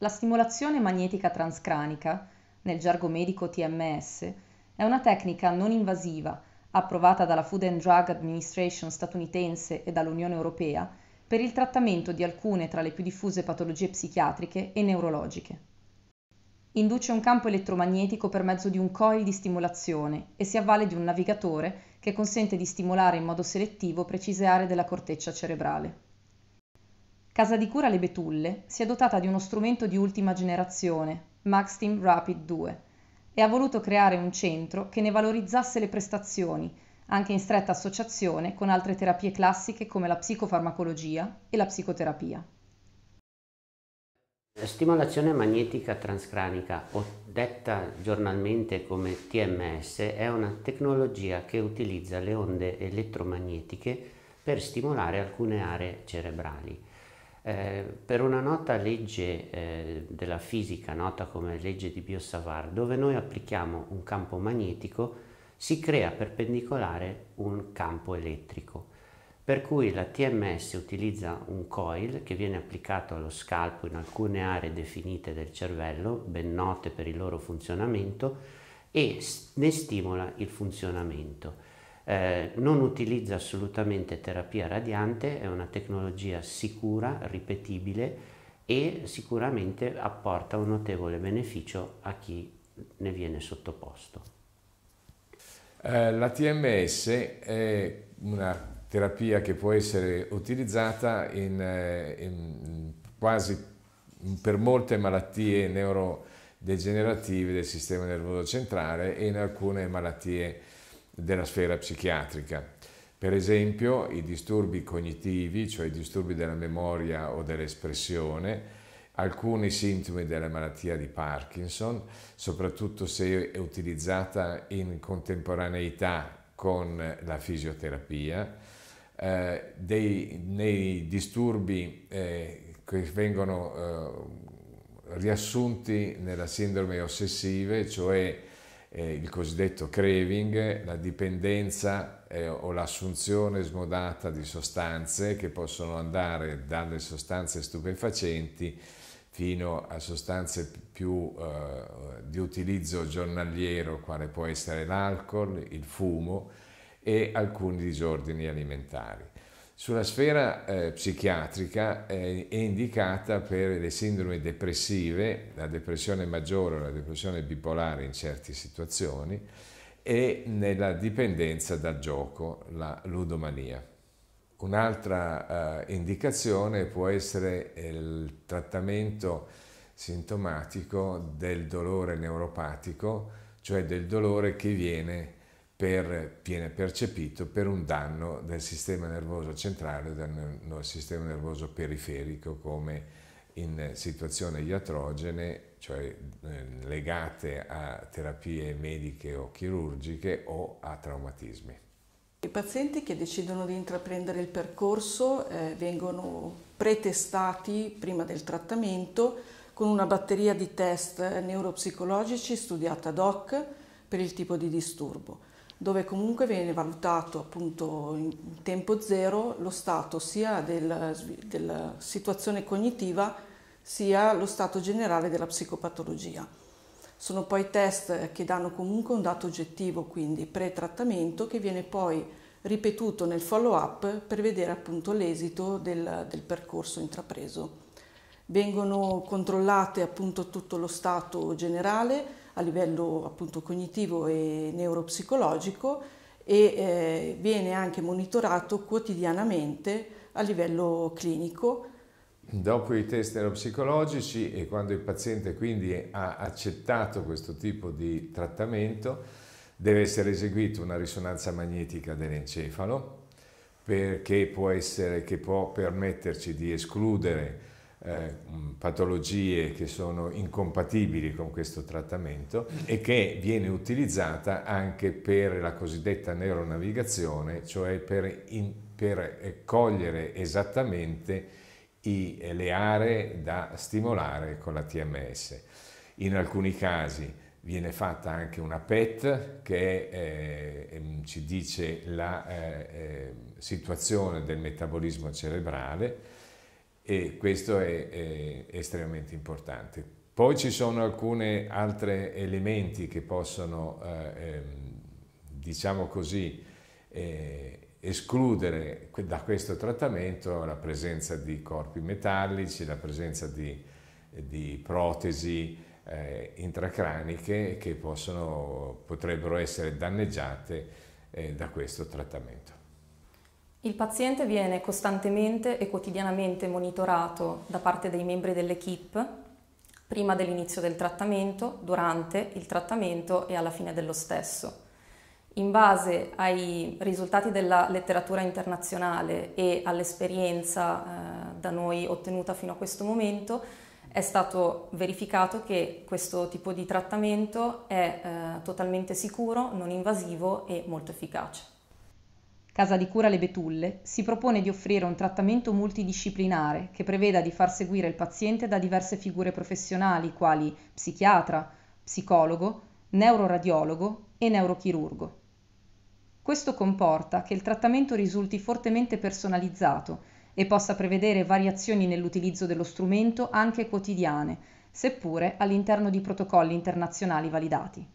La stimolazione magnetica transcranica, nel gergo medico TMS, è una tecnica non invasiva, approvata dalla Food and Drug Administration statunitense e dall'Unione Europea, per il trattamento di alcune tra le più diffuse patologie psichiatriche e neurologiche. Induce un campo elettromagnetico per mezzo di un coil di stimolazione e si avvale di un navigatore che consente di stimolare in modo selettivo precise aree della corteccia cerebrale. Casa di Cura Le Betulle si è dotata di uno strumento di ultima generazione, Maxtim Rapid 2, e ha voluto creare un centro che ne valorizzasse le prestazioni, anche in stretta associazione con altre terapie classiche come la psicofarmacologia e la psicoterapia. La Stimolazione magnetica transcranica, o detta giornalmente come TMS, è una tecnologia che utilizza le onde elettromagnetiche per stimolare alcune aree cerebrali. Eh, per una nota legge eh, della fisica, nota come legge di Biot-Savart, dove noi applichiamo un campo magnetico, si crea perpendicolare un campo elettrico. Per cui la TMS utilizza un coil che viene applicato allo scalpo in alcune aree definite del cervello, ben note per il loro funzionamento, e ne stimola il funzionamento eh, non utilizza assolutamente terapia radiante, è una tecnologia sicura, ripetibile e sicuramente apporta un notevole beneficio a chi ne viene sottoposto. Eh, la TMS è una terapia che può essere utilizzata in, eh, in quasi per molte malattie neurodegenerative del sistema nervoso centrale e in alcune malattie della sfera psichiatrica. Per esempio i disturbi cognitivi, cioè i disturbi della memoria o dell'espressione, alcuni sintomi della malattia di Parkinson, soprattutto se è utilizzata in contemporaneità con la fisioterapia, eh, dei, nei disturbi eh, che vengono eh, riassunti nella sindrome ossessive, cioè eh, il cosiddetto craving, la dipendenza eh, o l'assunzione smodata di sostanze che possono andare dalle sostanze stupefacenti fino a sostanze più eh, di utilizzo giornaliero, quale può essere l'alcol, il fumo e alcuni disordini alimentari. Sulla sfera eh, psichiatrica eh, è indicata per le sindrome depressive, la depressione maggiore o la depressione bipolare in certe situazioni e nella dipendenza dal gioco, la ludomania. Un'altra eh, indicazione può essere eh, il trattamento sintomatico del dolore neuropatico, cioè del dolore che viene per, viene percepito per un danno del sistema nervoso centrale, del, del sistema nervoso periferico, come in situazioni iatrogene, cioè eh, legate a terapie mediche o chirurgiche o a traumatismi. I pazienti che decidono di intraprendere il percorso eh, vengono pretestati prima del trattamento con una batteria di test neuropsicologici studiata ad hoc per il tipo di disturbo dove comunque viene valutato appunto in tempo zero lo stato sia del, della situazione cognitiva sia lo stato generale della psicopatologia. Sono poi test che danno comunque un dato oggettivo, quindi pre-trattamento, che viene poi ripetuto nel follow-up per vedere appunto l'esito del, del percorso intrapreso. Vengono controllate appunto tutto lo stato generale, a livello appunto cognitivo e neuropsicologico e eh, viene anche monitorato quotidianamente a livello clinico. Dopo i test neuropsicologici e quando il paziente quindi ha accettato questo tipo di trattamento, deve essere eseguita una risonanza magnetica dell'encefalo perché può essere, che può permetterci di escludere eh, mm, patologie che sono incompatibili con questo trattamento e che viene utilizzata anche per la cosiddetta neuronavigazione, cioè per, in, per eh, cogliere esattamente i, eh, le aree da stimolare con la TMS. In alcuni casi viene fatta anche una PET che eh, ehm, ci dice la eh, ehm, situazione del metabolismo cerebrale, e questo è, è estremamente importante. Poi ci sono alcuni altri elementi che possono, eh, ehm, diciamo così, eh, escludere da questo trattamento la presenza di corpi metallici, la presenza di, di protesi eh, intracraniche che possono, potrebbero essere danneggiate eh, da questo trattamento. Il paziente viene costantemente e quotidianamente monitorato da parte dei membri dell'equipe prima dell'inizio del trattamento, durante il trattamento e alla fine dello stesso. In base ai risultati della letteratura internazionale e all'esperienza eh, da noi ottenuta fino a questo momento, è stato verificato che questo tipo di trattamento è eh, totalmente sicuro, non invasivo e molto efficace. Casa di Cura Le Betulle, si propone di offrire un trattamento multidisciplinare che preveda di far seguire il paziente da diverse figure professionali quali psichiatra, psicologo, neuroradiologo e neurochirurgo. Questo comporta che il trattamento risulti fortemente personalizzato e possa prevedere variazioni nell'utilizzo dello strumento anche quotidiane, seppure all'interno di protocolli internazionali validati.